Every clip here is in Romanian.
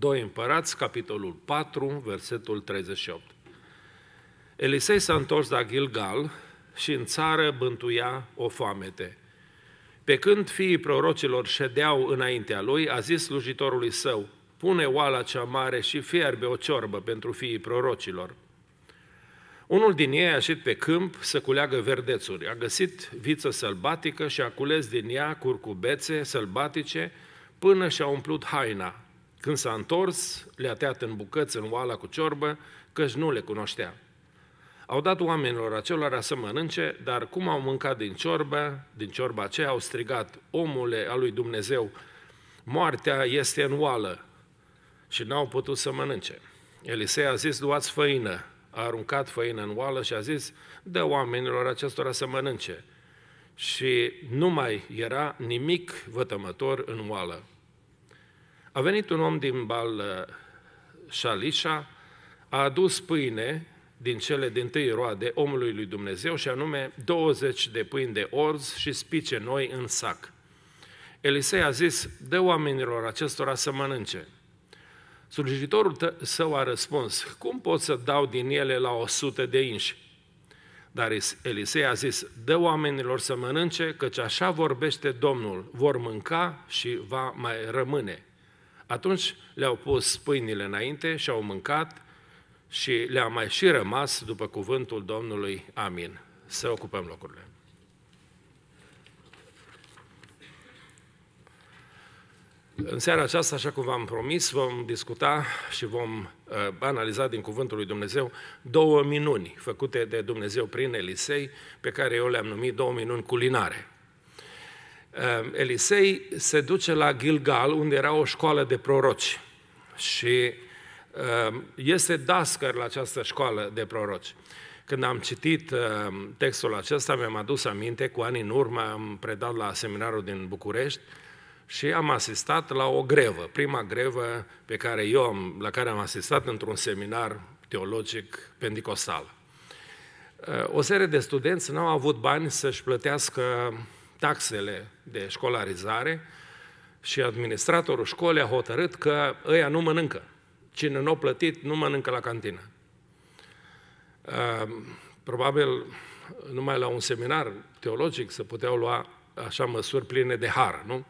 2 Împărați, capitolul 4, versetul 38. Elisei s-a întors la Gilgal și în țară bântuia o foamete. Pe când fiii prorocilor ședeau înaintea lui, a zis slujitorului său, pune oala cea mare și fierbe o ciorbă pentru fiii prorocilor. Unul din ei a ieșit pe câmp să culeagă verdețuri. A găsit viță sălbatică și a cules din ea curcubețe sălbatice până și-a umplut haina. Când s-a întors, le-a tăiat în bucăți, în oala cu ciorbă, căci nu le cunoștea. Au dat oamenilor acelora să mănânce, dar cum au mâncat din ciorbă, din ciorba aceea, au strigat, omule a lui Dumnezeu, moartea este în oală și n-au putut să mănânce. Elisei a zis, luați făină. A aruncat făină în oală și a zis, dă oamenilor acestora să mănânce. Și nu mai era nimic vătămător în oală. A venit un om din Bal Shalisha, a adus pâine din cele din tâi roade omului lui Dumnezeu și anume 20 de pâini de orz și spice noi în sac. Elisei a zis, dă oamenilor acestora să mănânce. Slujitorul tă- său a răspuns, cum pot să dau din ele la o sută de inși? Dar Elisei a zis, dă oamenilor să mănânce, căci așa vorbește Domnul, vor mânca și va mai rămâne. Atunci le-au pus pâinile înainte și au mâncat și le-a mai și rămas după cuvântul Domnului. Amin. Să ocupăm locurile. În seara aceasta, așa cum v-am promis, vom discuta și vom uh, analiza din Cuvântul lui Dumnezeu două minuni făcute de Dumnezeu prin Elisei, pe care eu le-am numit două minuni culinare. Ehm, Elisei se duce la Gilgal, unde era o școală de proroci. Și ehm, este dascăr la această școală de proroci. Când am citit ehm, textul acesta, mi-am adus aminte, cu ani în urmă am predat la seminarul din București și am asistat la o grevă, prima grevă pe care eu am, la care am asistat într-un seminar teologic pendicostal. O serie de studenți n-au avut bani să-și plătească taxele de școlarizare și administratorul școlii a hotărât că ăia nu mănâncă. Cine nu a plătit, nu mănâncă la cantină. Ehm, probabil numai la un seminar teologic se puteau lua așa măsuri pline de har, nu?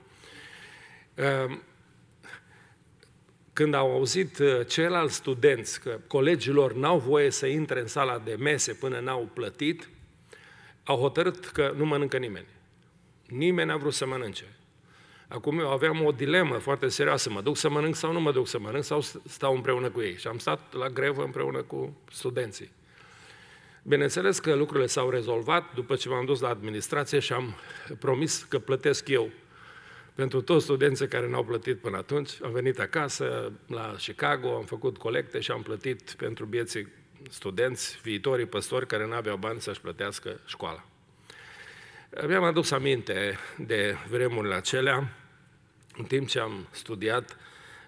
Ehm, când au auzit uh, ceilalți studenți că colegilor n-au voie să intre în sala de mese până n-au plătit, au hotărât că nu mănâncă nimeni. Nimeni n-a vrut să mănânce. Acum eu aveam o dilemă foarte serioasă, mă duc să mănânc sau nu mă duc să mănânc, sau stau împreună cu ei. Și am stat la grevă împreună cu studenții. Bineînțeles că lucrurile s-au rezolvat după ce m-am dus la administrație și am promis că plătesc eu pentru toți studenții care n-au plătit până atunci. Am venit acasă la Chicago, am făcut colecte și am plătit pentru bieții studenți, viitorii păstori care n-aveau bani să-și plătească școala. Mi-am adus aminte de vremurile acelea, în timp ce am studiat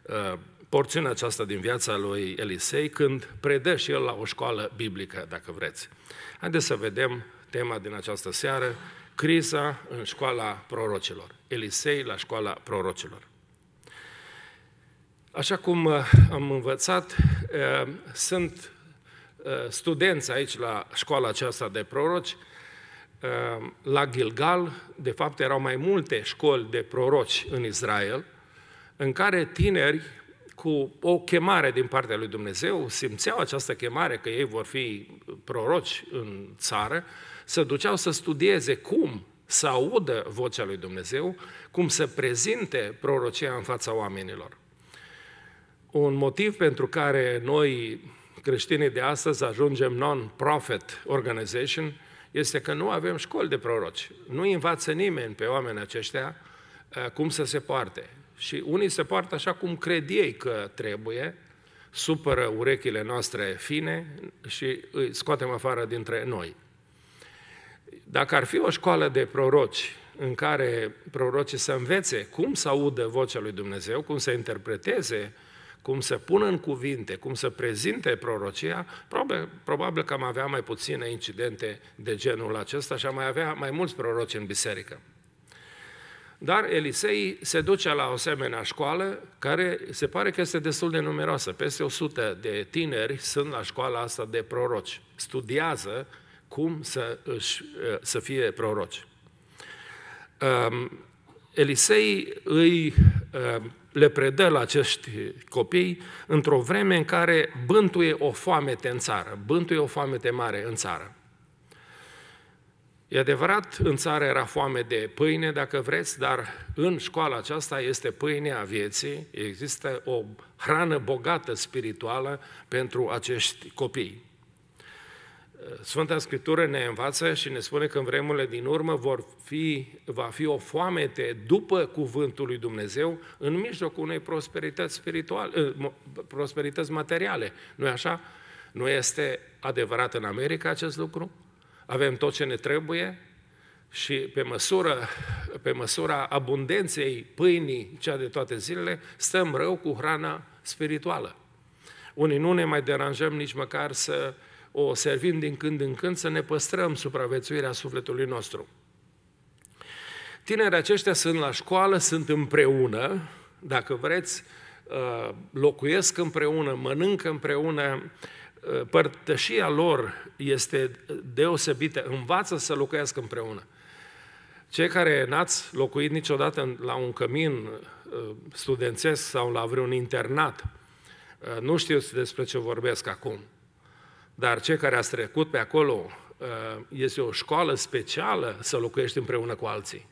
uh, porțiunea aceasta din viața lui Elisei, când predă și el la o școală biblică, dacă vreți. Haideți să vedem tema din această seară, criza în școala prorocilor. Elisei la școala prorocilor. Așa cum uh, am învățat, uh, sunt studenți aici la școala aceasta de proroci Ehm, la Gilgal, de fapt, erau mai multe școli de proroci în Israel, în care tineri cu o chemare din partea lui Dumnezeu, simțeau această chemare că ei vor fi proroci în țară, se duceau să studieze cum să audă vocea lui Dumnezeu, cum să prezinte prorocia în fața oamenilor. Un motiv pentru care noi, creștinii de astăzi, ajungem non-profit organization, este că nu avem școli de proroci. Nu învață nimeni pe oameni aceștia uh, cum să se poarte. Și unii se poartă așa cum cred ei că trebuie, supără urechile noastre fine și îi scoatem afară dintre noi. Dacă ar fi o școală de proroci în care prorocii să învețe cum să audă vocea lui Dumnezeu, cum să interpreteze uh, cum să pună în cuvinte, cum să prezinte prorocia, probabil, probabil că am avea mai puține incidente de genul acesta și am mai avea mai mulți proroci în biserică. Dar Elisei se duce la o asemenea școală care se pare că este destul de numeroasă. Peste 100 de tineri sunt la școala asta de proroci. Studiază cum să, își, ă, să fie proroci. Elisei îi Ehm, le predă la acești copii într-o vreme în care bântuie o foamete în țară, bântuie o foamete mare în țară. E adevărat, în țară era foame de pâine, dacă vreți, dar în școala aceasta este pâinea vieții, există o hrană bogată spirituală pentru acești copii. Sfânta Scriptură ne învață și ne spune că în vremurile din urmă vor fi, va fi o foamete după cuvântul lui Dumnezeu în mijlocul unei prosperități, spirituale, eh, prosperități materiale. nu e așa? Nu este adevărat în America acest lucru? Avem tot ce ne trebuie și pe, măsură, pe măsura abundenței pâinii, cea de toate zilele, stăm rău cu hrana spirituală. Unii nu ne mai deranjăm nici măcar să uh, o servim din când în când, să ne păstrăm supraviețuirea sufletului nostru. Tinerii aceștia sunt la școală, sunt împreună, dacă vreți, uh, locuiesc împreună, mănâncă împreună, uh, părtășia lor este deosebită, învață să locuiască împreună. Cei care n-ați locuit niciodată la un cămin uh, studențesc sau la vreun internat, nu știu despre ce vorbesc acum dar cei care ați trecut pe acolo uh, este o școală specială să locuiești împreună cu alții.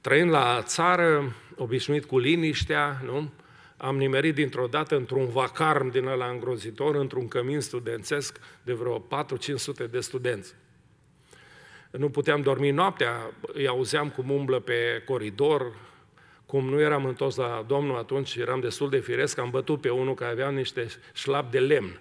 Trăind la țară, obișnuit cu liniștea, nu? am nimerit dintr-o dată într-un vacarm din ăla îngrozitor, într-un cămin studențesc de vreo 4-500 de studenți. Nu puteam dormi noaptea, îi auzeam cum umblă pe coridor, cum nu eram întors la Domnul atunci, eram destul de firesc, am bătut pe unul care avea niște șlap de lemn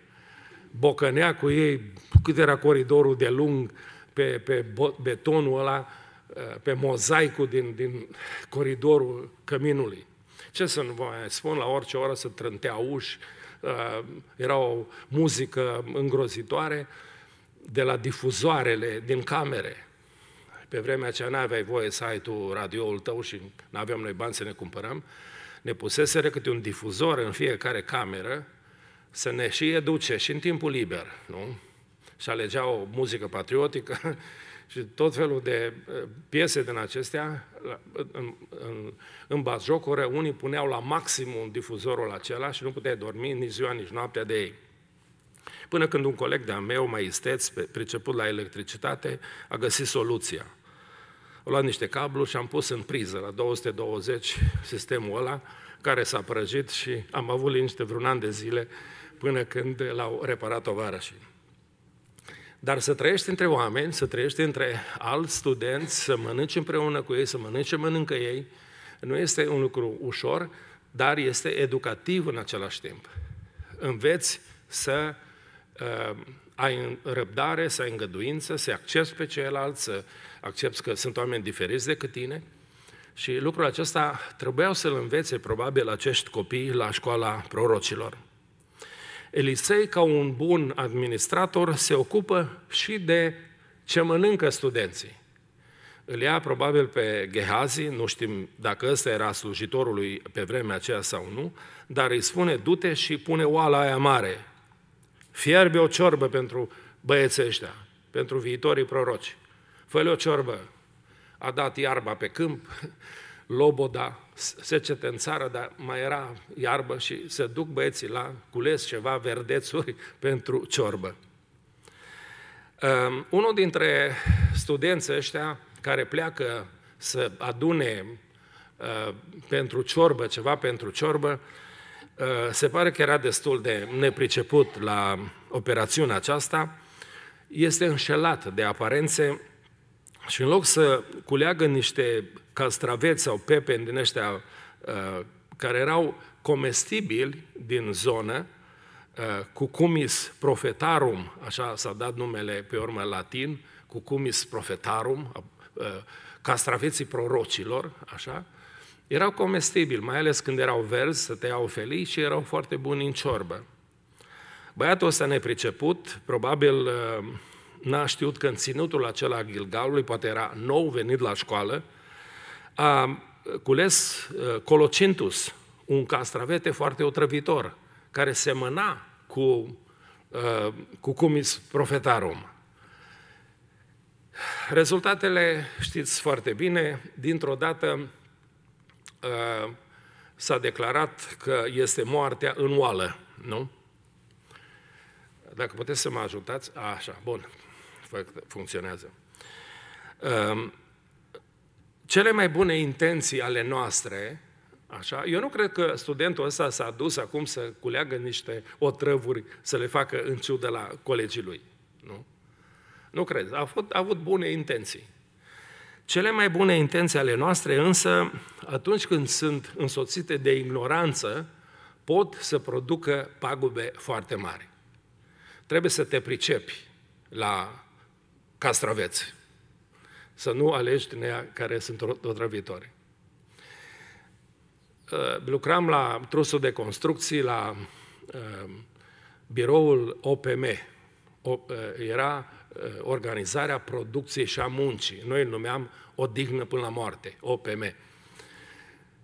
bocănea cu ei cât era coridorul de lung pe, pe betonul ăla, ă, pe mozaicul din, din coridorul căminului. Ce să nu vă mai spun, la orice oră se trântea uși, ă, era o muzică îngrozitoare de la difuzoarele din camere. Pe vremea aceea n-aveai voie să ai tu radioul tău și Nu aveam noi bani să ne cumpărăm. Ne puseseră câte un difuzor în fiecare cameră să ne și educe și în timpul liber, nu? Și alegea o muzică patriotică și tot felul de eh, piese din acestea, în, în, în bazjocură, unii puneau la maximum difuzorul acela și nu puteai dormi nici ziua, nici noaptea de ei. Până când un coleg de-a meu, mai isteț, priceput la electricitate, a găsit soluția. A luat niște cabluri și am pus în priză la 220 sistemul ăla, care s-a prăjit și am avut liniște vreun an de zile până când l-au reparat și. Dar să trăiești între oameni, să trăiești între alți studenți, să mănânci împreună cu ei, să mănânci mănâncă ei, nu este un lucru ușor, dar este educativ în același timp. Înveți să uh, ai răbdare, să ai îngăduință, să accepti pe ceilalți, să accepti că sunt oameni diferiți decât tine. Și lucrul acesta trebuiau să-l învețe probabil acești copii la școala prorocilor. Elisei, ca un bun administrator, se ocupă și de ce mănâncă studenții. Îl ia probabil pe Gehazi, nu știm dacă ăsta era slujitorul lui pe vremea aceea sau nu, dar îi spune, du-te și pune oala aia mare. Fierbe o ciorbă pentru băieții ăștia, pentru viitorii proroci. fă o ciorbă. A dat iarba pe câmp, loboda, secete în țară, dar mai era iarbă și se duc băieții la cules ceva verdețuri pentru ciorbă. Um, unul dintre studenții ăștia care pleacă să adune uh, pentru ciorbă, ceva pentru ciorbă, uh, se pare că era destul de nepriceput la operațiunea aceasta, este înșelat de aparențe și în loc să culeagă niște castraveți sau pepeni din ăștia uh, care erau comestibili din zonă, uh, cucumis profetarum, așa s-a dat numele pe urmă latin, cucumis profetarum, uh, castraveții prorocilor, așa, erau comestibili, mai ales când erau verzi, se tăiau felii și erau foarte buni în ciorbă. Băiatul ăsta nepriceput, probabil uh, n-a știut că în ținutul acela a Gilgalului, poate era nou venit la școală, a cules Colocintus, un castravete foarte otrăvitor, care semăna cu, cu cumis profetarum. Rezultatele știți foarte bine, dintr-o dată s-a declarat că este moartea în oală, nu? Dacă puteți să mă ajutați, așa, bun funcționează. Ehm, cele mai bune intenții ale noastre, așa, eu nu cred că studentul ăsta s-a dus acum să culeagă niște otrăvuri să le facă în ciudă la colegii lui. Nu? Nu cred. A, avut, a avut bune intenții. Cele mai bune intenții ale noastre, însă, atunci când sunt însoțite de ignoranță, pot să producă pagube foarte mari. Trebuie să te pricepi la castraveți. Să nu alegi din ea care sunt otrăvitoare. Uh, lucram la trusul de construcții, la uh, biroul OPM. Uh, era organizarea producției și a muncii. Noi îl numeam o dignă până la moarte, OPM.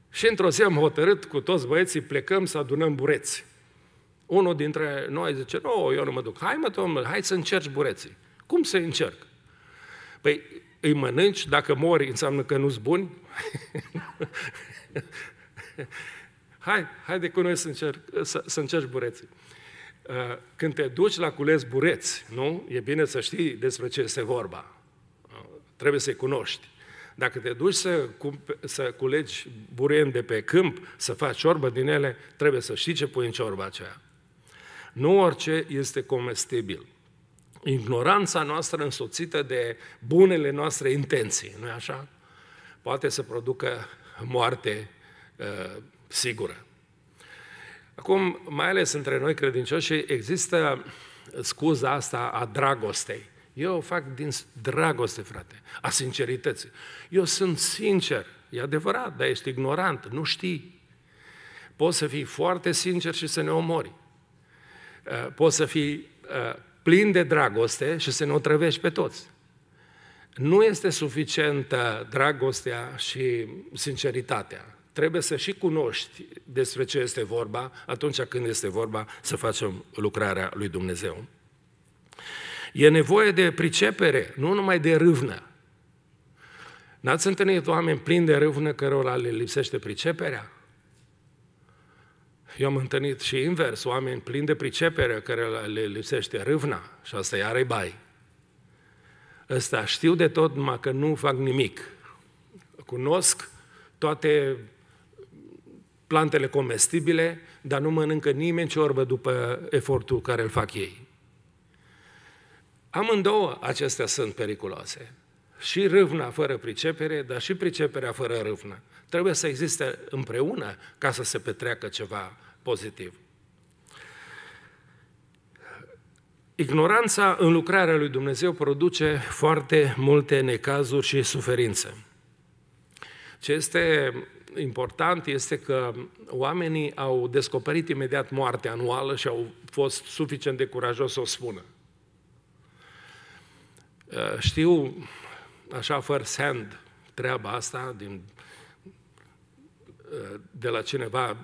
Și într-o zi am hotărât cu toți băieții, plecăm să adunăm bureți. Unul dintre noi zice, nu, eu nu mă duc. Hai mă, domnule, hai să încerci bureții. Cum să încerc? Păi îi mănânci, dacă mori înseamnă că nu-s bun. Hai, de cu noi să, încerc, să, să încerci bureții. Uh, când te duci la cules bureți, nu? E bine să știi despre ce este vorba. Uh, trebuie să-i cunoști. Dacă te duci să, să culegi buruieni de pe câmp, să faci ciorbă din ele, trebuie să știi ce pui în ciorba aceea. Nu orice este comestibil ignoranța noastră însoțită de bunele noastre intenții, nu-i așa? Poate să producă moarte uh, sigură. Acum, mai ales între noi credincioși, există scuza asta a dragostei. Eu o fac din dragoste, frate, a sincerității. Eu sunt sincer, e adevărat, dar ești ignorant, nu știi. Poți să fii foarte sincer și să ne omori. Uh, poți să fii uh, plin de dragoste și să ne otrăvești pe toți. Nu este suficientă dragostea și sinceritatea. Trebuie să și cunoști despre ce este vorba atunci când este vorba să facem lucrarea lui Dumnezeu. E nevoie de pricepere, nu numai de râvnă. N-ați întâlnit oameni plini de râvnă cărora le lipsește priceperea? Eu am întâlnit și invers, oameni plini de pricepere care le lipsește râvna și asta iară bai. Ăsta știu de tot, numai că nu fac nimic. Cunosc toate plantele comestibile, dar nu mănâncă nimeni ciorbă după efortul care îl fac ei. Amândouă acestea sunt periculoase. Și râvna fără pricepere, dar și priceperea fără râvnă. Trebuie să existe împreună ca să se petreacă ceva pozitiv. Ignoranța în lucrarea lui Dumnezeu produce foarte multe necazuri și suferințe. Ce este important este că oamenii au descoperit imediat moartea anuală și au fost suficient de curajos să o spună. Uh, știu, așa, fără sand, treaba asta din, uh, de la cineva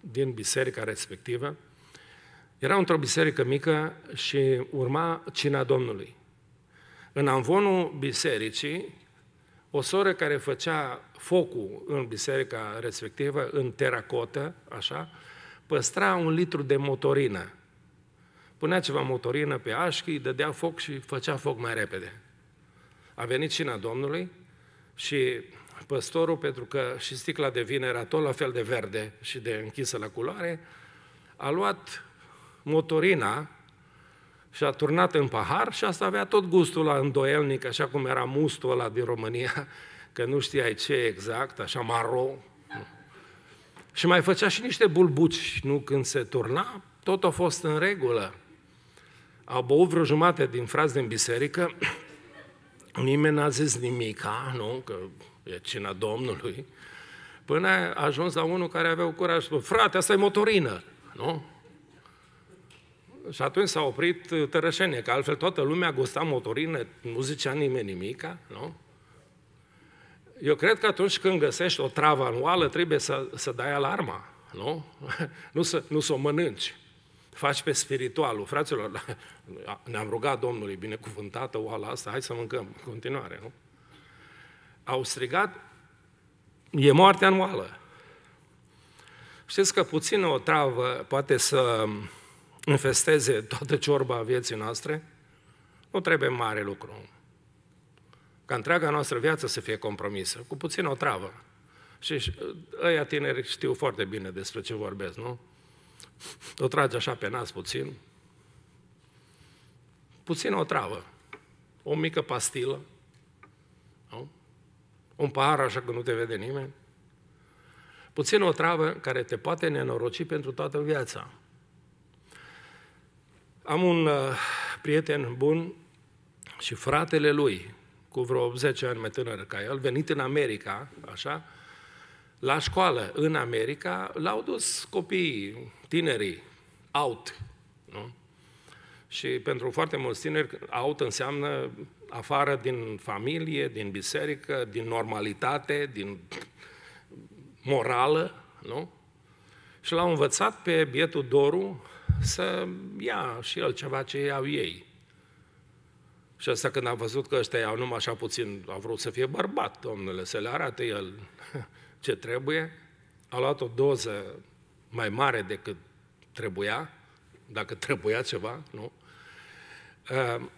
din biserica respectivă. Era într-o biserică mică și urma cina Domnului. În anvonul bisericii, o soră care făcea focul în biserica respectivă, în teracotă, așa, păstra un litru de motorină. Punea ceva motorină pe așchi, îi dădea foc și făcea foc mai repede. A venit cina Domnului și păstorul, pentru că și sticla de vin era tot la fel de verde și de închisă la culoare, a luat motorina și a turnat în pahar și asta avea tot gustul la îndoielnic, așa cum era mustul ăla din România, că nu știai ce exact, așa maro. Și mai făcea și niște bulbuci, nu când se turna, tot a fost în regulă. Au băut vreo jumate din frați din biserică, nimeni n-a zis nimica, nu, că e cina Domnului, până a ajuns la unul care avea curaj și frate, asta e motorină, nu? Și atunci s-a oprit tărășenie, că altfel toată lumea gusta motorină, nu zicea nimeni nimica, nu? Eu cred că atunci când găsești o travă anuală, trebuie să, să dai alarma, nu? nu, să, nu să o mănânci. Faci pe spiritualul. Fraților, ne-am rugat Domnului, binecuvântată oala asta, hai să mâncăm în continuare, nu? au strigat, e moarte anuală. Știți că puțină o travă poate să infesteze toată ciorba vieții noastre? Nu trebuie mare lucru. Ca întreaga noastră viață să fie compromisă, cu puțină o travă. Și ăia tineri știu foarte bine despre ce vorbesc, nu? O trage așa pe nas puțin. Puțină o travă. O mică pastilă, un pahar așa că nu te vede nimeni. Puțin o travă care te poate nenoroci pentru toată viața. Am un uh, prieten bun și fratele lui, cu vreo 80 ani mai tânăr ca el, venit în America, așa, la școală în America, l-au dus copiii, tinerii, out, nu? Și pentru foarte mulți tineri, out înseamnă afară din familie, din biserică, din normalitate, din morală, nu? Și l-au învățat pe bietul Doru să ia și el ceva ce iau ei. Și asta când a văzut că ăștia iau numai așa puțin, a vrut să fie bărbat, domnule, să le arate el ce trebuie, a luat o doză mai mare decât trebuia, dacă trebuia ceva, nu? Ehm,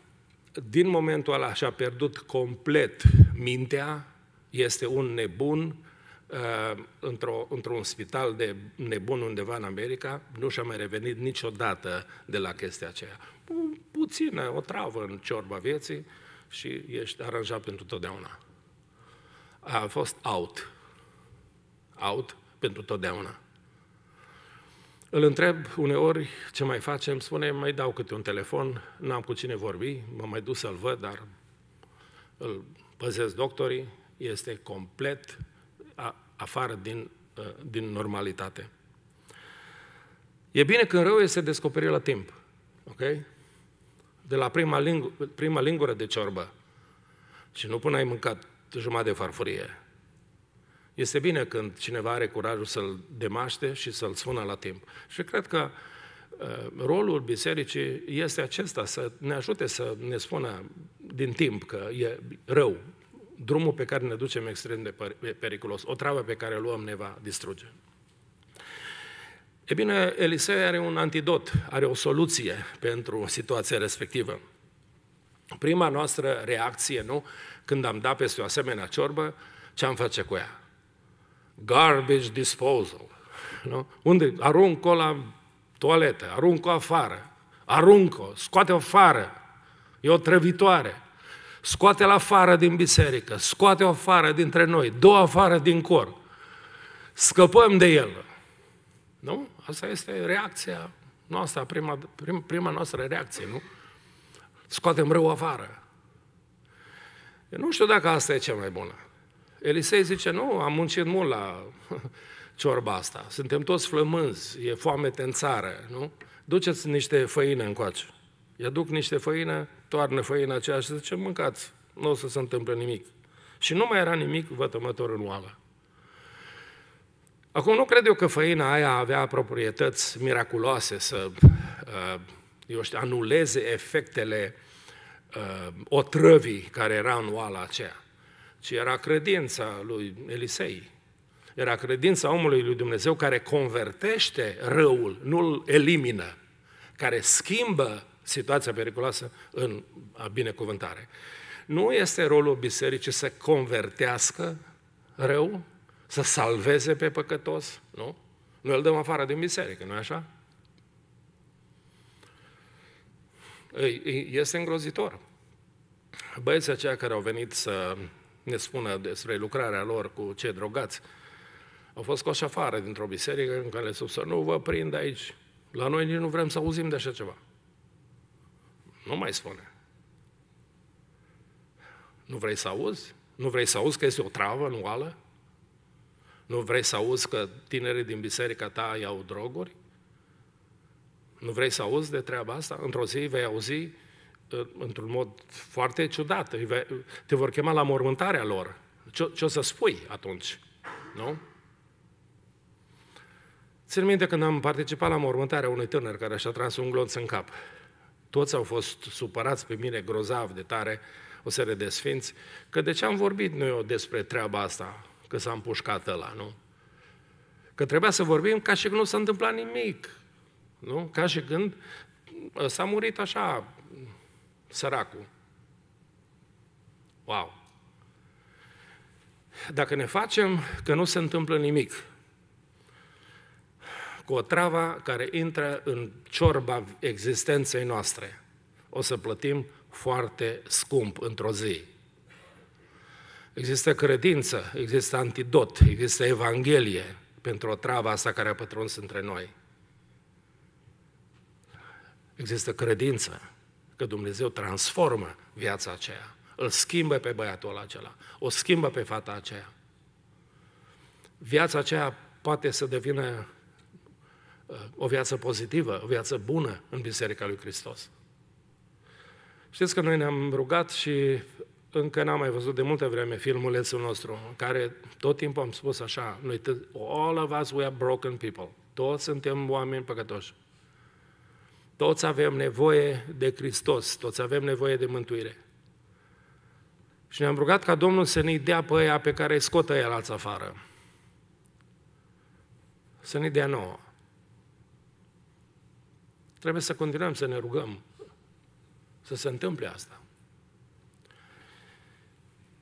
din momentul ăla și-a pierdut complet mintea, este un nebun ehm, într într-un spital de nebun undeva în America, nu și-a mai revenit niciodată de la chestia aceea. Puțină, o travă în ciorba vieții și ești aranjat pentru totdeauna. A fost out. Out pentru totdeauna. Îl întreb uneori ce mai facem, spune, mai dau câte un telefon, n-am cu cine vorbi, m-am mai dus să-l văd, dar îl păzesc doctorii, este complet afară din, ă, din normalitate. E bine când rău este descoperit la timp, ok? De la prima, lingu- prima lingură de ciorbă și nu până ai mâncat jumătate de farfurie, este bine când cineva are curajul să-l demaște și să-l spună la timp. Și cred că uh, rolul bisericii este acesta, să ne ajute să ne spună din timp că e rău. Drumul pe care ne ducem extrem de periculos, o travă pe care o luăm ne va distruge. E bine, Elisei are un antidot, are o soluție pentru situația respectivă. Prima noastră reacție, nu? Când am dat peste o asemenea ciorbă, ce am face cu ea? garbage disposal. Nu? Unde arunc-o la toaletă, arunc-o afară, arunc-o, scoate-o afară, e o trăvitoare. Scoate-l afară din biserică, scoate-o afară dintre noi, dă afară din cor. Scăpăm de el. Nu? Asta este reacția noastră, prima, prim, prima noastră reacție, nu? Scoatem rău afară. Eu nu știu dacă asta e cea mai bună. Elisei zice, nu, am muncit mult la ciorba asta, suntem toți flămânzi, e foame în țară, nu? Duceți niște făină încoace. I duc niște făină, toarnă făină aceea și zice, mâncați, nu o să se întâmple nimic. Și nu mai era nimic vătămător în oală. Acum nu cred eu că făina aia avea proprietăți miraculoase să, uh, eu știu, anuleze efectele uh, otrăvii care era în oala aceea ci era credința lui Elisei. Era credința omului lui Dumnezeu care convertește răul, nu îl elimină, care schimbă situația periculoasă în binecuvântare. Nu este rolul bisericii să convertească rău, să salveze pe păcătos, nu? Noi îl dăm afară din biserică, nu-i așa? Este îngrozitor. Băieții aceia care au venit să ne spună despre lucrarea lor cu ce drogați, au fost scoși afară dintr-o biserică în care le spus să nu vă prind aici. La noi nici nu vrem să auzim de așa ceva. Nu mai spune. Nu vrei să auzi? Nu vrei să auzi că este o travă în oală? Nu vrei să auzi că tinerii din biserica ta iau droguri? Nu vrei să auzi de treaba asta? Într-o zi vei auzi într-un mod foarte ciudat. Te vor chema la mormântarea lor. Ce, ce o să spui atunci? Nu? Țin minte când am participat la mormântarea unui tânăr care și-a tras un glonț în cap. Toți au fost supărați pe mine grozav de tare, o serie de sfinți, că de ce am vorbit noi eu despre treaba asta, că s-a împușcat ăla, nu? Că trebuia să vorbim ca și când nu s-a întâmplat nimic, nu? Ca și când ă, s-a murit așa, săracul. Wow! Dacă ne facem că nu se întâmplă nimic cu o travă care intră în ciorba existenței noastre, o să plătim foarte scump într-o zi. Există credință, există antidot, există evanghelie pentru o travă asta care a pătruns între noi. Există credință, că Dumnezeu transformă viața aceea. Îl schimbă pe băiatul acela, o schimbă pe fata aceea. Viața aceea poate să devină uh, o viață pozitivă, o viață bună în Biserica lui Hristos. Știți că noi ne-am rugat și încă n-am mai văzut de multă vreme filmulețul nostru, în care tot timpul am spus așa, noi, all of us, we are broken people. Toți suntem oameni păcătoși. Toți avem nevoie de Hristos, toți avem nevoie de mântuire. Și ne-am rugat ca Domnul să ne dea pe aia pe care scotă el alți afară. Să ne dea nouă. Trebuie să continuăm să ne rugăm să se întâmple asta.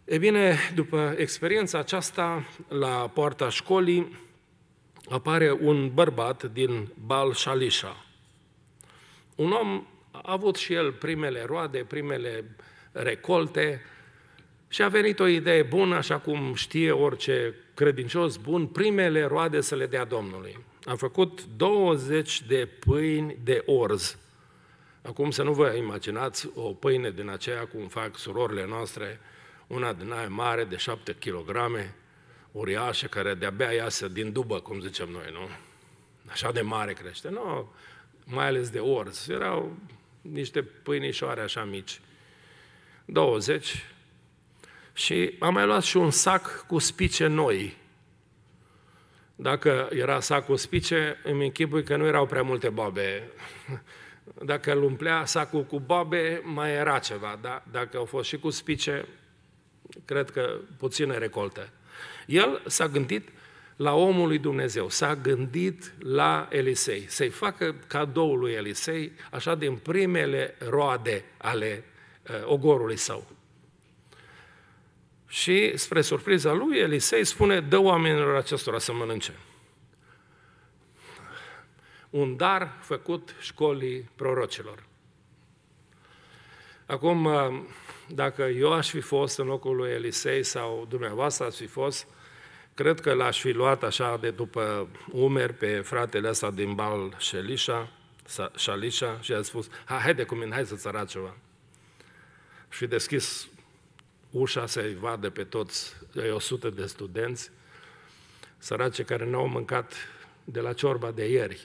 E bine, după experiența aceasta, la poarta școlii, apare un bărbat din Bal Shalisha – un om a avut și el primele roade, primele recolte și a venit o idee bună, așa cum știe orice credincios bun, primele roade să le dea Domnului. A făcut 20 de pâini de orz. Acum să nu vă imaginați o pâine din aceea cum fac surorile noastre, una din aia mare de 7 kg, uriașă, care de-abia iasă din dubă, cum zicem noi, nu? Așa de mare crește. Nu, mai ales de orz. Erau niște pâinișoare așa mici, 20. Și am mai luat și un sac cu spice noi. Dacă era sac cu spice, îmi închipui că nu erau prea multe babe. Dacă îl umplea sacul cu babe, mai era ceva, dar dacă au fost și cu spice, cred că puține recolte. El s-a gândit la omul lui Dumnezeu. S-a gândit la Elisei, să-i facă cadoul lui Elisei, așa din primele roade ale uh, ogorului său. Și, spre surpriza lui, Elisei spune, dă oamenilor acestora să mănânce. Un dar făcut școlii prorocilor. Acum, uh, dacă eu aș fi fost în locul lui Elisei sau dumneavoastră ați fi fost, uh, Cred că l-aș fi luat așa de după umeri pe fratele ăsta din Bal Șelișa, Șalișa și a spus, ha, haide cu mine, hai să-ți arăt ceva. Și deschis ușa să-i vadă pe toți, 100 de studenți, sărace care n-au mâncat de la ciorba de ieri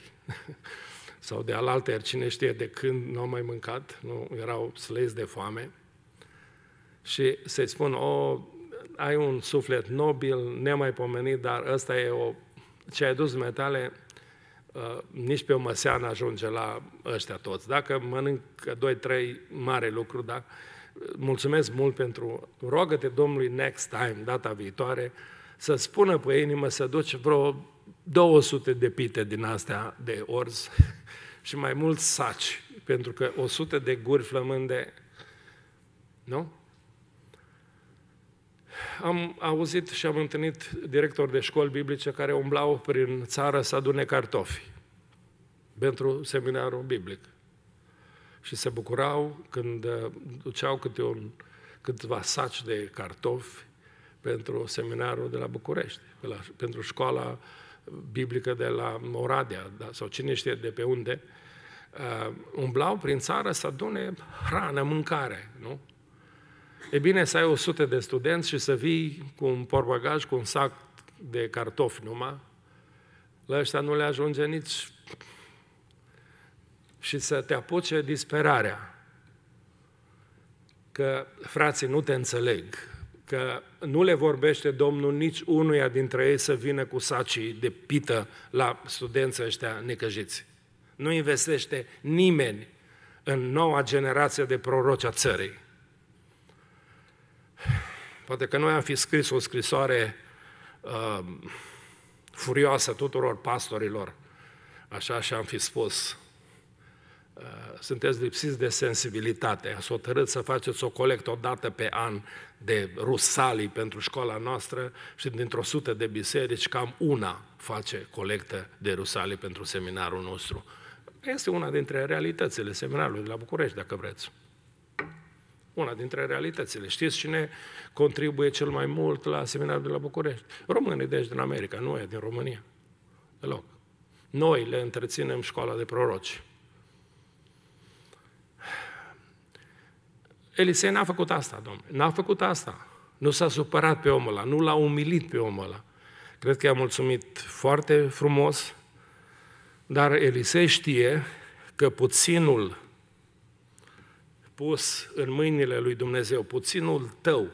sau de alaltă ieri, cine știe de când nu au mai mâncat, nu, erau slăiți de foame, și să-i spun, o, ai un suflet nobil, nemaipomenit, dar ăsta e o... Ce ai dus metale, uh, nici pe o măseană ajunge la ăștia toți. Dacă mănânc doi, trei mare lucru, da, mulțumesc mult pentru... Rogă-te Domnului next time, data viitoare, să spună pe inimă să duci vreo 200 de pite din astea de orz și mai mulți saci, pentru că 100 de guri flămânde, nu? am auzit și am întâlnit directori de școli biblice care umblau prin țară să adune cartofi pentru seminarul biblic. Și se bucurau când uh, duceau câte un, câteva saci de cartofi pentru seminarul de la București, pe la, pentru școala biblică de la Moradia da, sau cine știe de pe unde, uh, umblau prin țară să adune hrană, mâncare, nu? E bine să ai 100 de studenți și să vii cu un porbagaj, cu un sac de cartofi numai, la ăștia nu le ajunge nici și să te apuce disperarea că frații nu te înțeleg, că nu le vorbește Domnul nici unuia dintre ei să vină cu sacii de pită la studenții ăștia necăjiți. Nu investește nimeni în noua generație de proroci a țării. Poate că noi am fi scris o scrisoare uh, furioasă tuturor pastorilor, așa și am fi spus, uh, sunteți lipsiți de sensibilitate, ați hotărât să faceți o colectă o dată pe an de rusalii pentru școala noastră și dintr-o sută de biserici, cam una face colectă de rusalii pentru seminarul nostru. Este una dintre realitățile seminarului de la București, dacă vreți. Una dintre realitățile. Știți cine contribuie cel mai mult la seminarul de la București? Românii, deci, din America, nu e din România. Deloc. Noi le întreținem școala de proroci. Elisei n-a făcut asta, domnule. N-a făcut asta. Nu s-a supărat pe omul ăla, nu l-a umilit pe omul ăla. Cred că i-a mulțumit foarte frumos, dar Elisei știe că puținul pus în mâinile lui Dumnezeu, puținul tău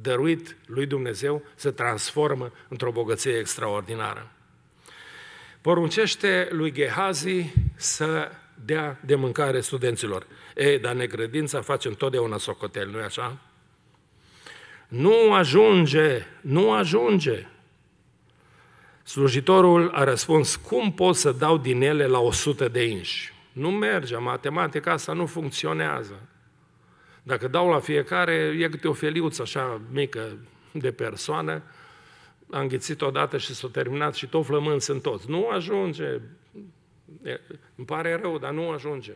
dăruit lui Dumnezeu, se transformă într-o bogăție extraordinară. Poruncește lui Gehazi să dea de mâncare studenților. E dar necredința face întotdeauna socotel, nu-i așa? Nu ajunge, nu ajunge. Slujitorul a răspuns, cum pot să dau din ele la 100 de inși? Nu merge, matematica asta nu funcționează. Dacă dau la fiecare, e câte o feliuță așa mică de persoană, a înghițit odată și s-a terminat și tot flămând sunt toți. Nu ajunge, îmi pare rău, dar nu ajunge.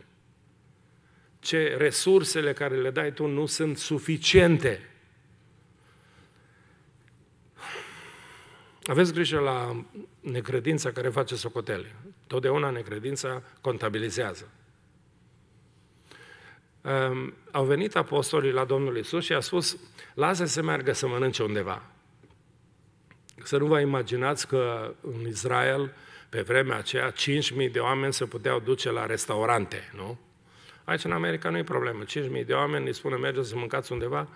Ce resursele care le dai tu nu sunt suficiente. Aveți grijă la necredința care face socotele. Totdeauna necredința contabilizează um, au venit apostolii la Domnul Isus și a spus, lasă să meargă să mănânce undeva. Să nu vă imaginați că în Israel, pe vremea aceea, 5.000 de oameni se puteau duce la restaurante, nu? Aici în America nu e problemă. 5.000 de oameni îi spune, mergeți să mâncați undeva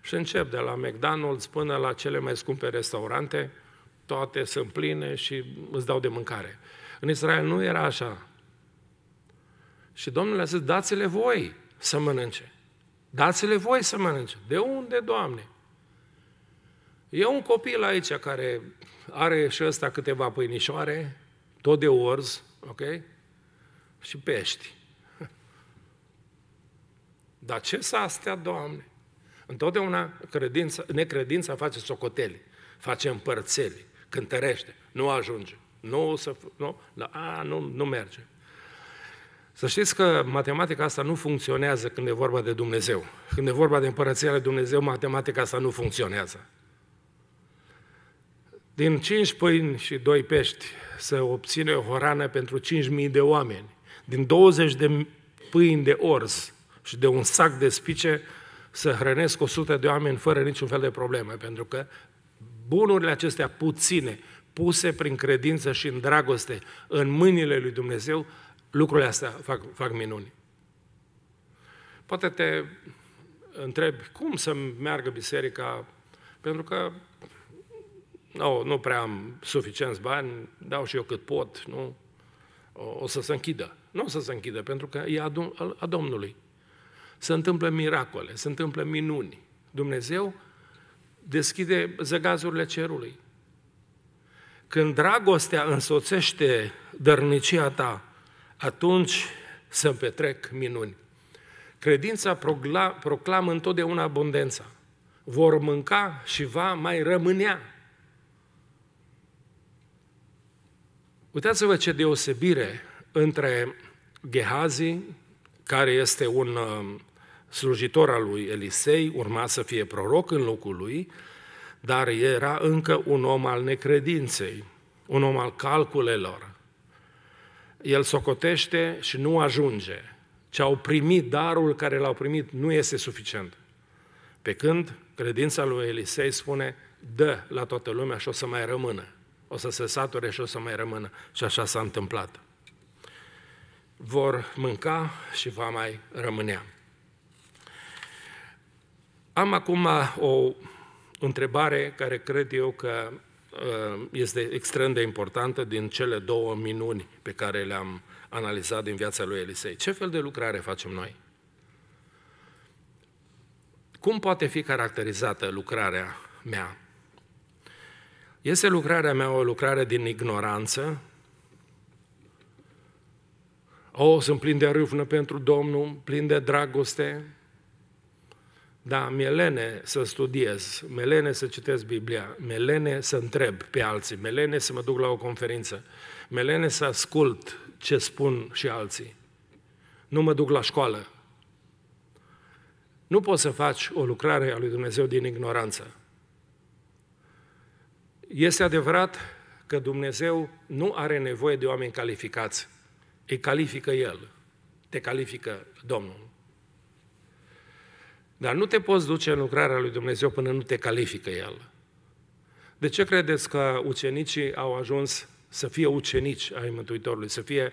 și încep de la McDonald's până la cele mai scumpe restaurante, toate sunt pline și îți dau de mâncare. În Israel nu era așa. Și Domnul a zis, dați-le voi să mănânce. Dați-le voi să mănânce. De unde, Doamne? E un copil aici care are și ăsta câteva pâinișoare, tot de orz, ok? Și pești. Dar ce să astea, Doamne? Întotdeauna credința, necredința face socoteli, face împărțeli, cântărește, nu ajunge, nu o să... Nu, la, a, nu, nu merge. Să știți că matematica asta nu funcționează când e vorba de Dumnezeu. Când e vorba de împărăția lui Dumnezeu, matematica asta nu funcționează. Din cinci pâini și doi pești se obține o horană pentru 5.000 de oameni. Din 20 de pâini de orz și de un sac de spice să hrănesc 100 de oameni fără niciun fel de probleme, pentru că bunurile acestea puține, puse prin credință și în dragoste în mâinile lui Dumnezeu, lucrurile astea fac, fac minuni. Poate te întreb cum să meargă biserica, pentru că nu, nu prea am suficienți bani, dau și eu cât pot, nu? O, o să se închidă. Nu o să se închidă, pentru că e a, a Domnului. Se întâmplă miracole, se întâmplă minuni. Dumnezeu deschide zăgazurile cerului. Când dragostea însoțește dărnicia ta, atunci să-mi petrec minuni. Credința proclamă întotdeauna abundența. Vor mânca și va mai rămânea. Uitați-vă ce deosebire între Gehazi, care este un um, slujitor al lui Elisei, urma să fie proroc în locul lui, dar era încă un om al necredinței, un om al calculelor, el socotește și nu ajunge. Ce au primit, darul care l-au primit, nu este suficient. Pe când credința lui Elisei spune, dă la toată lumea și o să mai rămână. O să se sature și o să mai rămână. Și așa s-a întâmplat. Vor mânca și va mai rămânea. Am acum o întrebare care cred eu că Uh, este extrem de importantă din cele două minuni pe care le-am analizat din viața lui Elisei. Ce fel de lucrare facem noi? Cum poate fi caracterizată lucrarea mea? Este lucrarea mea o lucrare din ignoranță? O, oh, sunt plin de râvnă pentru Domnul, plin de dragoste, da, melene să studiez, melene să citesc Biblia, melene să întreb pe alții, melene să mă duc la o conferință, melene să ascult ce spun și alții. Nu mă duc la școală. Nu poți să faci o lucrare a lui Dumnezeu din ignoranță. Este adevărat că Dumnezeu nu are nevoie de oameni calificați. Îi califică El. Te califică Domnul. Dar nu te poți duce în lucrarea lui Dumnezeu până nu te califică El. De ce credeți că ucenicii au ajuns să fie ucenici ai Mântuitorului, să fie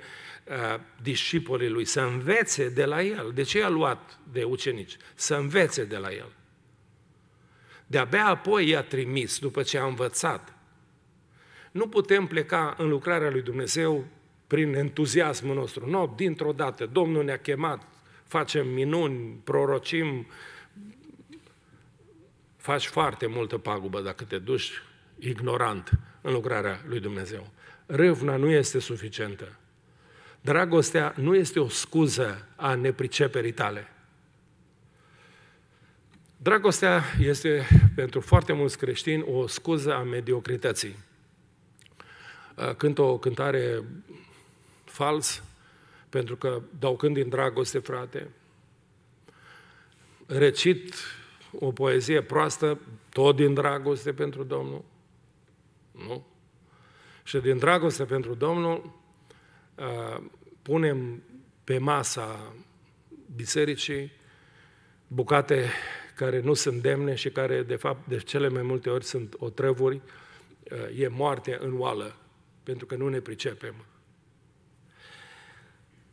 uh, discipolii lui, să învețe de la el. De ce i-a luat de ucenici? Să învețe de la el. De-abia apoi i-a trimis, după ce a învățat. Nu putem pleca în lucrarea lui Dumnezeu prin entuziasmul nostru. Nu, dintr-o dată, Domnul ne-a chemat, facem minuni, prorocim, uh, faci foarte multă pagubă dacă te duci ignorant în lucrarea lui Dumnezeu. Râvna nu este suficientă. Dragostea nu este o scuză a nepriceperii tale. Dragostea este pentru foarte mulți creștini o scuză a mediocrității. Uh, cânt o cântare fals, pentru că dau când din dragoste, frate. Recit o poezie proastă, tot din dragoste pentru Domnul? Nu. Și din dragoste pentru Domnul punem pe masa bisericii bucate care nu sunt demne și care, de fapt, de cele mai multe ori sunt otrăvuri, e moarte în oală, pentru că nu ne pricepem.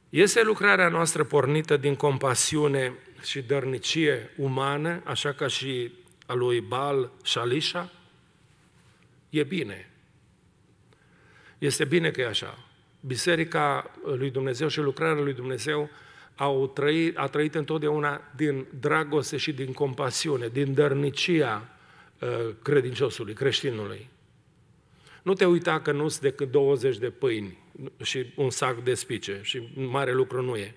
Este lucrarea noastră pornită din compasiune și dărnicie umană, așa ca și a lui Bal și Alisha, e bine. Este bine că e așa. Biserica lui Dumnezeu și lucrarea lui Dumnezeu au trăit, a trăit întotdeauna din dragoste și din compasiune, din dărnicia uh, credinciosului, creștinului. Nu te uita că nu sunt decât 20 de pâini și un sac de spice și mare lucru nu e.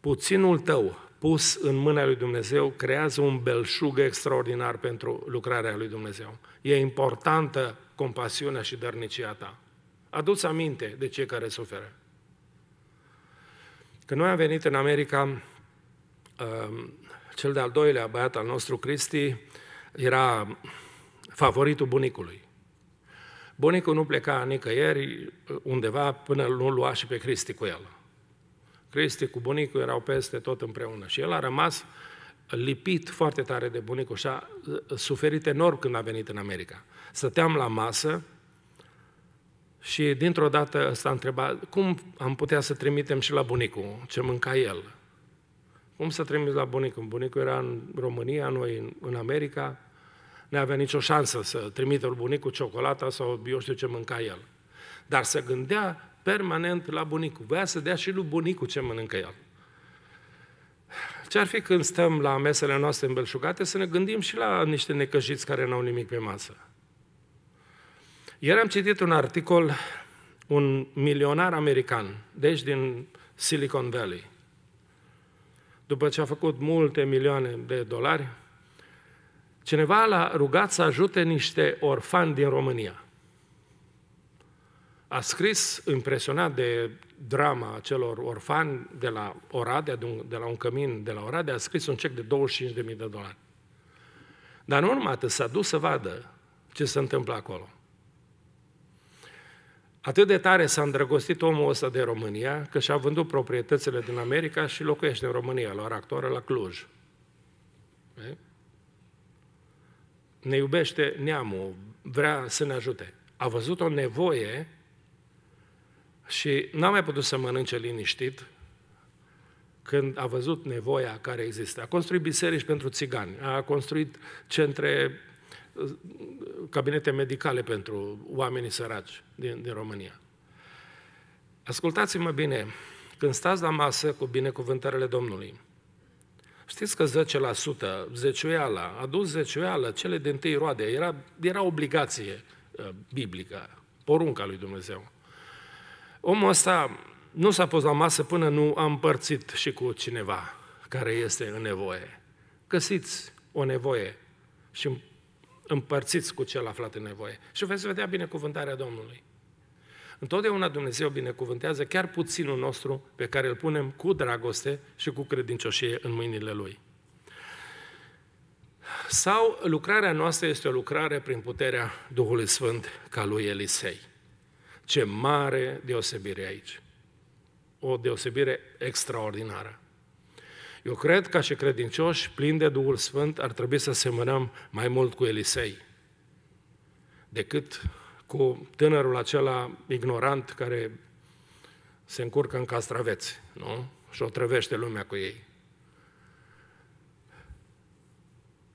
Puținul tău pus în mâna lui Dumnezeu, creează un belșug extraordinar pentru lucrarea lui Dumnezeu. E importantă compasiunea și dărnicia ta. Aduți aminte de cei care suferă. Când noi am venit în America, um, cel de-al doilea băiat al nostru, Cristi, era favoritul bunicului. Bunicul nu pleca nicăieri undeva până nu lua și pe Cristi cu el. Cristi cu bunicul erau peste tot împreună și el a rămas lipit foarte tare de bunicul și a suferit enorm când a venit în America. Stăteam la masă și dintr-o dată s-a întrebat cum am putea să trimitem și la bunicul ce mânca el. Cum să trimis la bunicul? Bunicul era în România, noi în, America, nu avea nicio șansă să trimită bunicul ciocolata sau eu știu ce mânca el. Dar se gândea permanent la bunicul. Voia să dea și lui bunicul ce mănâncă el. Ce ar fi când stăm la mesele noastre îmbelșugate să ne gândim și la niște necăjiți care n-au nimic pe masă? Ieri am citit un articol, un milionar american, deci din Silicon Valley, după ce a făcut multe milioane de dolari, cineva l-a rugat să ajute niște orfani din România a scris, impresionat de drama celor orfani de la Oradea, de la un cămin de la Oradea, a scris un cec de 25.000 de dolari. Dar nu urmă atât, s-a dus să vadă ce se întâmplă acolo. Atât de tare s-a îndrăgostit omul ăsta de România, că și-a vândut proprietățile din America și locuiește în România, la actoră, la Cluj. Ne iubește neamul, vrea să ne ajute. A văzut o nevoie și n-a mai putut să mănânce liniștit când a văzut nevoia care există. A construit biserici pentru țigani, a construit centre, uh, cabinete medicale pentru oamenii săraci din, din România. Ascultați-mă bine, când stați la masă cu binecuvântările Domnului, știți că 10%, zeciuiala, adus zeciuiala, cele din tâi roade, era, era obligație uh, biblică, porunca lui Dumnezeu. Omul ăsta nu s-a pus la masă până nu a împărțit și cu cineva care este în nevoie. Găsiți o nevoie și împărțiți cu cel aflat în nevoie. Și veți vedea binecuvântarea Domnului. Întotdeauna Dumnezeu binecuvântează chiar puținul nostru pe care îl punem cu dragoste și cu credincioșie în mâinile Lui. Sau lucrarea noastră este o lucrare prin puterea Duhului Sfânt ca lui Elisei. Ce mare deosebire aici! O deosebire extraordinară! Eu cred că și credincioși, plini de Duhul Sfânt, ar trebui să semănăm mai mult cu Elisei decât cu tânărul acela ignorant care se încurcă în castraveți, nu? Și o trăvește lumea cu ei.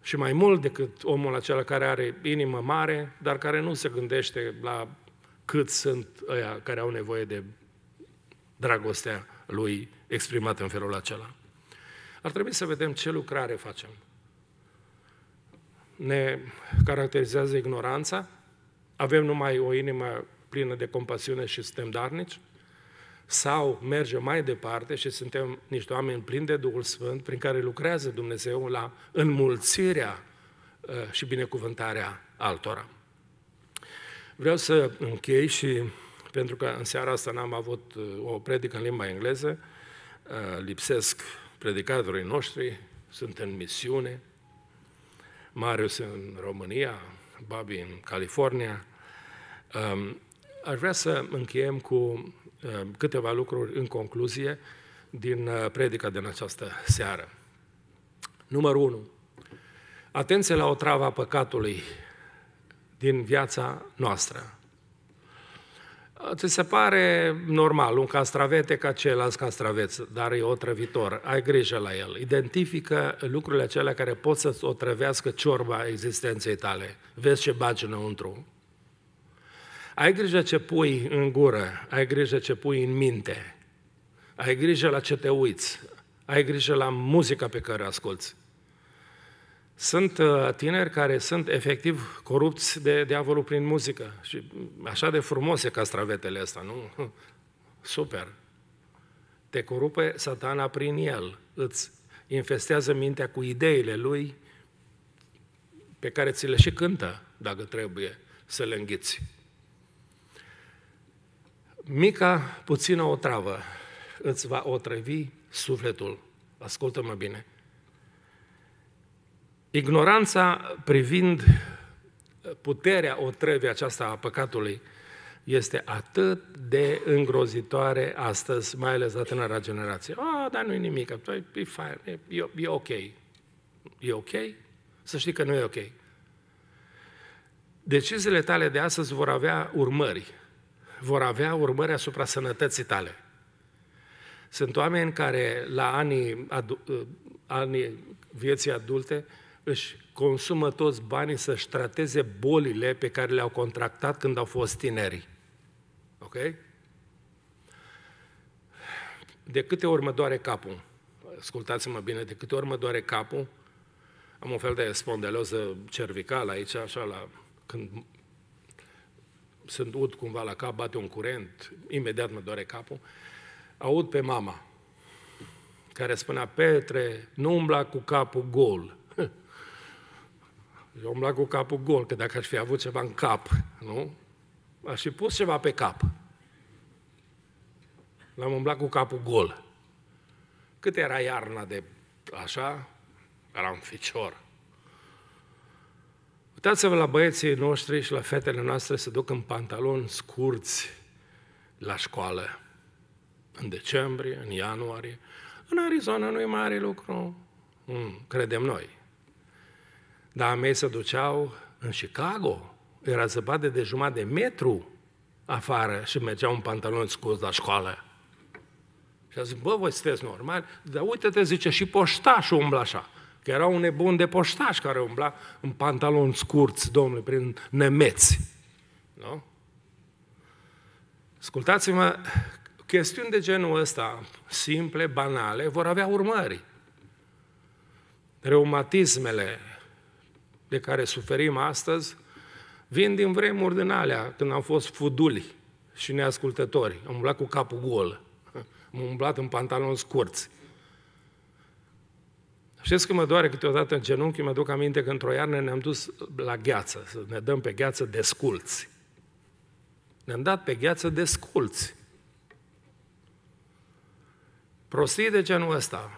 Și mai mult decât omul acela care are inimă mare, dar care nu se gândește la cât sunt ăia care au nevoie de dragostea lui exprimată în felul acela. Ar trebui să vedem ce lucrare facem. Ne caracterizează ignoranța? Avem numai o inimă plină de compasiune și suntem darnici? Sau mergem mai departe și suntem niște oameni plini de Duhul Sfânt prin care lucrează Dumnezeu la înmulțirea uh, și binecuvântarea altora? Vreau să închei și, pentru că în seara asta n-am avut uh, o predică în limba engleză, uh, lipsesc predicatorii noștri, sunt în misiune, Marius în România, Babi în California. Um, aș vrea să încheiem cu uh, câteva lucruri în concluzie din predica din această seară. Numărul 1. Atenție la o travă a păcatului din viața noastră. Ți se pare normal un castravete ca ceilalți castraveți, dar e otrăvitor, ai grijă la el. Identifică lucrurile acelea care pot să-ți otrăvească ciorba existenței tale. Vezi ce bagi înăuntru. Ai grijă ce pui în gură, ai grijă ce pui în minte, ai grijă la ce te uiți, ai grijă la muzica pe care o asculți, sunt uh, tineri care sunt efectiv corupți de diavolul prin muzică. Și mm, așa de frumoase castravetele astea, nu? Super! Te corupe satana prin el. Îți infestează mintea cu ideile lui pe care ți le și cântă, dacă trebuie să le înghiți. Mica puțină travă, îți va otrăvi sufletul. Ascultă-mă bine Ignoranța privind puterea otrăvii aceasta a păcatului este atât de îngrozitoare astăzi, mai ales la tânăra generație. Ah, dar nu-i nimic, păi, e, e fain, e, e, e ok. E ok? Să știi că nu e ok. Deciziile tale de astăzi vor avea urmări. Vor avea urmări asupra sănătății tale. Sunt oameni care la anii, adu- ă, anii vieții adulte își consumă toți banii să-și trateze bolile pe care le-au contractat când au fost tineri. Ok? De câte ori mă doare capul? Ascultați-mă bine, de câte ori mă doare capul? Am un fel de spondeloză cervicală aici, așa, la, când sunt ud cumva la cap, bate un curent, imediat mă doare capul. Aud pe mama, care spunea, Petre, nu umbla cu capul gol, eu am luat cu capul gol, că dacă aș fi avut ceva în cap, nu? Aș fi pus ceva pe cap. L-am umblat cu capul gol. Cât era iarna de așa? Era un ficior. Uitați-vă la băieții noștri și la fetele noastre se duc în pantaloni scurți la școală. În decembrie, în ianuarie. În Arizona nu e mare lucru. Mm, credem noi. Dar mei se duceau în Chicago, era zăpadă de jumătate de metru afară și mergeau în pantalon scuți la școală. Și a zis, bă, voi sunteți normali? Dar uite-te, zice, și poștașul umbla așa. Că era un nebun de poștaș care umbla în pantaloni scurți, domnule, prin nemeți. Nu? Ascultați-mă, chestiuni de genul ăsta, simple, banale, vor avea urmări. Reumatismele, de care suferim astăzi vin din vremuri din alea, când am fost fuduli și neascultători. Am umblat cu capul gol. Am umblat în pantaloni scurți. Știți că mă doare câteodată în genunchi, mă duc aminte că într-o iarnă ne-am dus la gheață, să ne dăm pe gheață sculți, Ne-am dat pe gheață sculți. Prostii de genul ăsta,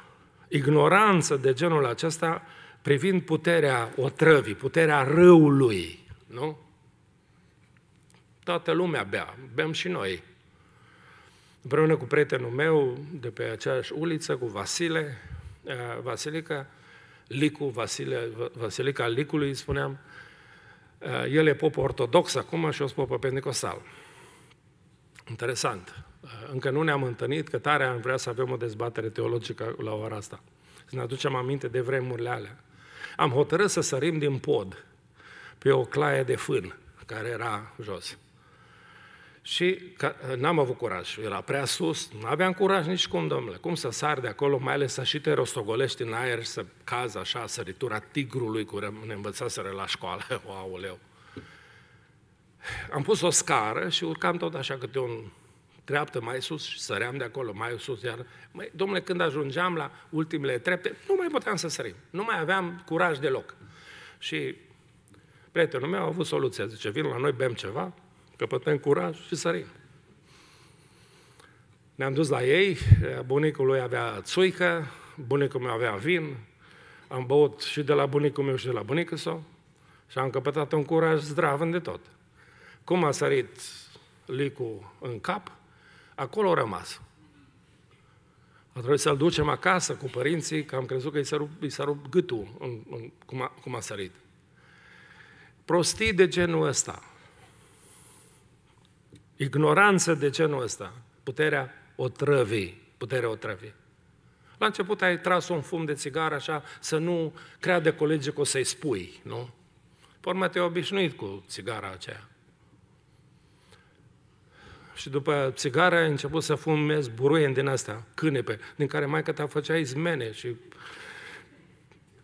ignoranță de genul acesta, privind puterea otrăvii, puterea răului, nu? Toată lumea bea, bem și noi. Împreună cu prietenul meu de pe aceeași uliță, cu Vasile, eh, Vasilica, Licu, Vasile, Vasilica Licului, spuneam, eh, el e pop ortodox acum și o sunt popă pentecostal. Interesant. Eh, încă nu ne-am întâlnit, că tare am vrea să avem o dezbatere teologică la ora asta. Să ne aducem aminte de vremurile alea am hotărât să sărim din pod pe o claie de fân care era jos. Și că, n-am avut curaj, era prea sus, nu aveam curaj nici cum, domnule. Cum să sar de acolo, mai ales să și te rostogolești în aer să cazi așa, săritura tigrului, cu ne învățaseră la școală, o auleu. Am pus o scară și urcam tot așa câte un treaptă mai sus și săream de acolo, mai sus, iar... Măi, domnule, când ajungeam la ultimele trepte, nu mai puteam să sărim, nu mai aveam curaj deloc. Și prietenul meu a avut soluția, zice, vin la noi, bem ceva, căpătăm curaj și sărim. Ne-am dus la ei, bunicul lui avea țuică, bunicul meu avea vin, am băut și de la bunicul meu și de la bunicul său și am căpătat un curaj zdravân de tot. Cum a sărit licul în cap, Acolo a rămas. A trebuit să-l ducem acasă cu părinții, că am crezut că i s-a rupt, i s-a rupt gâtul în, în, cum, a, cum a sărit. Prostii de genul ăsta, ignoranță de genul ăsta, puterea otrăvii, puterea otrăvii. La început ai tras un fum de țigară așa să nu creadă colegii că o să-i spui, nu? Pe urmă te-ai obișnuit cu țigara aceea. Și după țigară a început să fumez buruie din asta, cânepe, din care mai ta făcea izmene și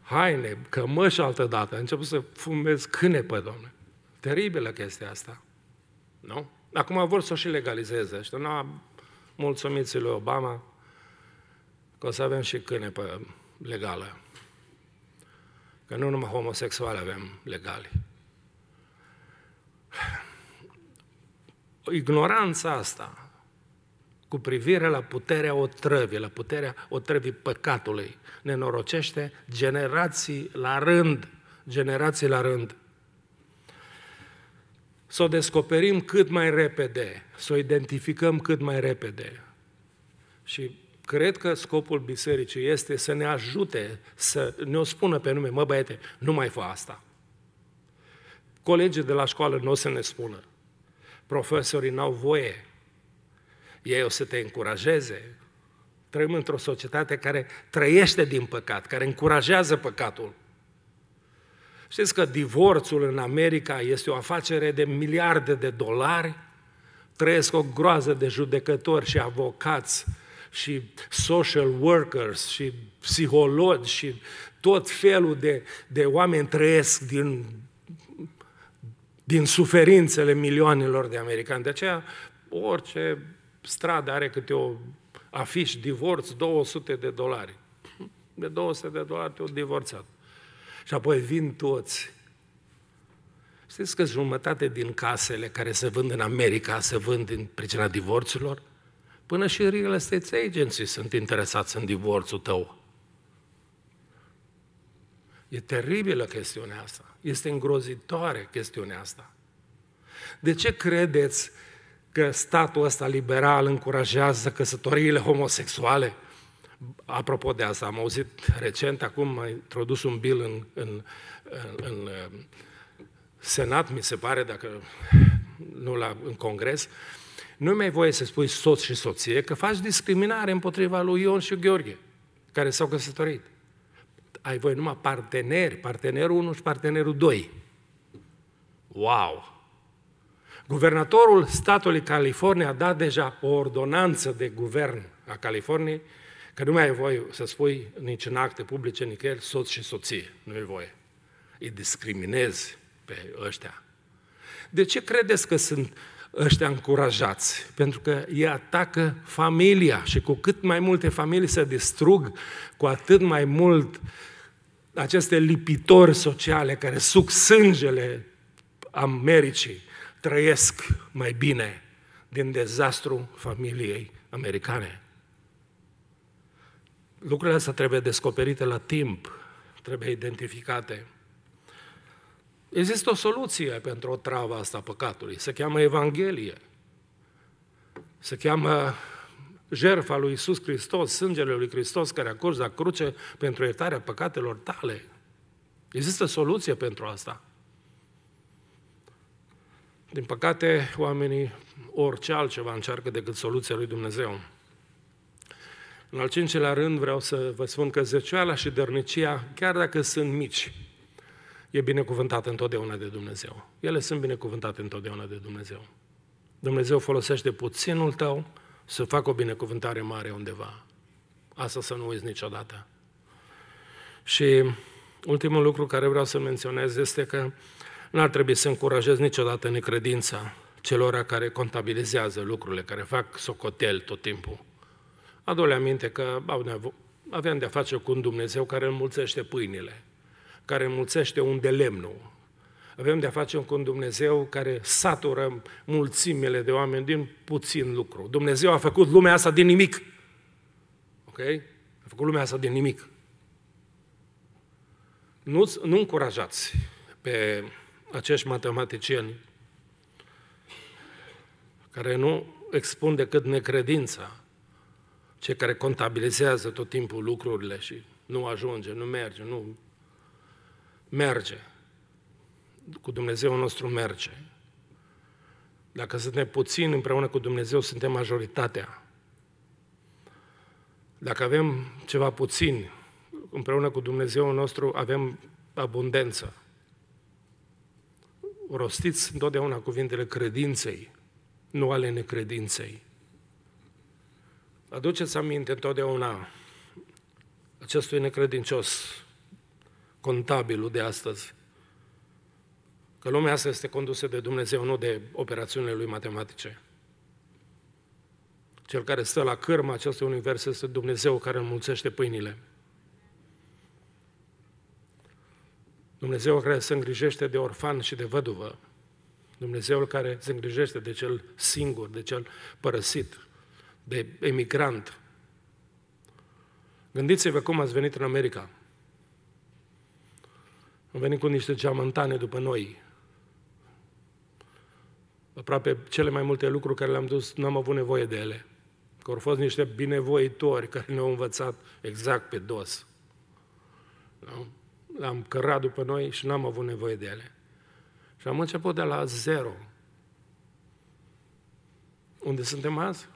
haine, cămăși altă dată. A început să fumez cânepe, domnule. Teribilă chestia asta. Nu? Acum vor să o și legalizeze. Și nu, mulțumiți lui Obama că o să avem și cânepe legală. Că nu numai homosexuali avem legali ignoranța asta cu privire la puterea otrăvii, la puterea otrăvii păcatului, nenorocește generații la rând, generații la rând. Să o descoperim cât mai repede, să o identificăm cât mai repede. Și cred că scopul bisericii este să ne ajute să ne-o spună pe nume, mă băiete, nu mai fă asta. Colegii de la școală nu o să ne spună profesorii n-au voie, ei o să te încurajeze. Trăim într-o societate care trăiește din păcat, care încurajează păcatul. Știți că divorțul în America este o afacere de miliarde de dolari? Trăiesc o groază de judecători și avocați și social workers și psihologi și tot felul de, de oameni trăiesc din din suferințele milioanelor de americani. De aceea, orice stradă are câte o afiș, divorț, 200 de dolari. De 200 de dolari te-au divorțat. Și apoi vin toți. Știți că jumătate din casele care se vând în America se vând din pricina divorțurilor? Până și real estate agenții sunt interesați în divorțul tău. E teribilă chestiunea asta. Este îngrozitoare chestiunea asta. De ce credeți că statul ăsta liberal încurajează căsătoriile homosexuale? Apropo de asta, am auzit recent, acum a introdus un bil în, în, în, în Senat, mi se pare, dacă nu la, în Congres, nu mai voie să spui soț și soție, că faci discriminare împotriva lui Ion și Gheorghe, care s-au căsătorit ai voi numai parteneri, partenerul 1 și partenerul 2. Wow! Guvernatorul statului California a dat deja o ordonanță de guvern a Californiei că nu mai ai voie să spui nici în acte publice, nicăieri, soț și soție. Nu e voie. Îi discriminezi pe ăștia. De ce credeți că sunt ăștia încurajați, pentru că ei atacă familia și cu cât mai multe familii se distrug, cu atât mai mult aceste lipitori sociale care suc sângele Americii trăiesc mai bine din dezastru familiei americane. Lucrurile astea trebuie descoperite la timp, trebuie identificate. Există o soluție pentru o travă asta păcatului, se cheamă Evanghelie, se cheamă jertfa lui Iisus Hristos, sângele lui Hristos care a curs la cruce pentru iertarea păcatelor tale. Există soluție pentru asta. Din păcate, oamenii orice altceva încearcă decât soluția lui Dumnezeu. În al cincilea rând vreau să vă spun că zeceala și dărnicia, chiar dacă sunt mici, e binecuvântat întotdeauna de Dumnezeu. Ele sunt binecuvântate întotdeauna de Dumnezeu. Dumnezeu folosește puținul tău să facă o binecuvântare mare undeva. Asta să nu uiți niciodată. Și ultimul lucru care vreau să menționez este că nu ar trebui să încurajez niciodată necredința celor care contabilizează lucrurile, care fac socotel tot timpul. Adu-le aminte că au aveam de-a face cu un Dumnezeu care înmulțește pâinile care un de lemnul. Avem de-a face cu un Dumnezeu care satură mulțimile de oameni din puțin lucru. Dumnezeu a făcut lumea asta din nimic. Ok? A făcut lumea asta din nimic. Nu, nu încurajați pe acești matematicieni care nu expun decât necredința, cei care contabilizează tot timpul lucrurile și nu ajunge, nu merge, nu merge. Cu Dumnezeu nostru merge. Dacă suntem puțini împreună cu Dumnezeu, suntem majoritatea. Dacă avem ceva puțin împreună cu Dumnezeu nostru, avem abundență. Rostiți întotdeauna cuvintele credinței, nu ale necredinței. Aduceți aminte întotdeauna acestui necredincios contabilul de astăzi. Că lumea asta este condusă de Dumnezeu, nu de operațiunile lui matematice. Cel care stă la cârma acestui univers este Dumnezeu care înmulțește pâinile. Dumnezeu care se îngrijește de orfan și de văduvă. Dumnezeul care se îngrijește de cel singur, de cel părăsit, de emigrant. Gândiți-vă cum ați venit în America. Am venit cu niște geamantane după noi. Aproape cele mai multe lucruri care le-am dus, n-am avut nevoie de ele. Că au fost niște binevoitori care ne-au învățat exact pe dos. Nu? L-am cărat după noi și n-am avut nevoie de ele. Și am început de la zero. Unde suntem azi?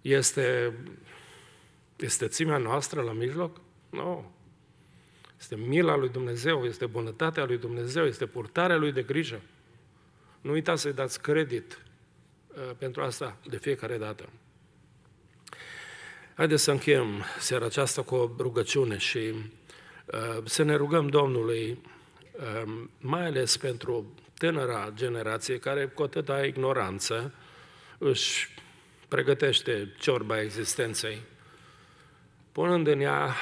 Este, este țimea noastră la mijloc? Nu. No. Este mila lui Dumnezeu, este bunătatea lui Dumnezeu, este purtarea lui de grijă. Nu uitați să-i dați credit uh, pentru asta de fiecare dată. Haideți să încheiem seara aceasta cu o rugăciune și uh, să ne rugăm Domnului, um, mai ales pentru tânăra generație care cu atâta ignoranță își pregătește ciorba existenței, punând în ea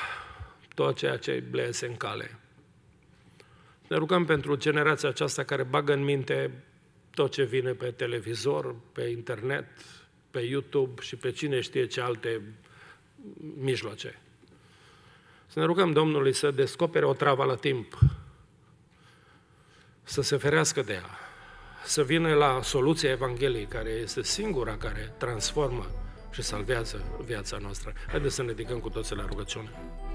tot ceea ce le iese în cale. Ne rugăm pentru generația aceasta care bagă în minte tot ce vine pe televizor, pe internet, pe YouTube și pe cine știe ce alte mijloace. Să ne rugăm Domnului să descopere o travă la timp, să se ferească de ea, să vină la soluția Evangheliei, care este singura care transformă și salvează viața noastră. Haideți să ne dedicăm cu toții la rugăciune.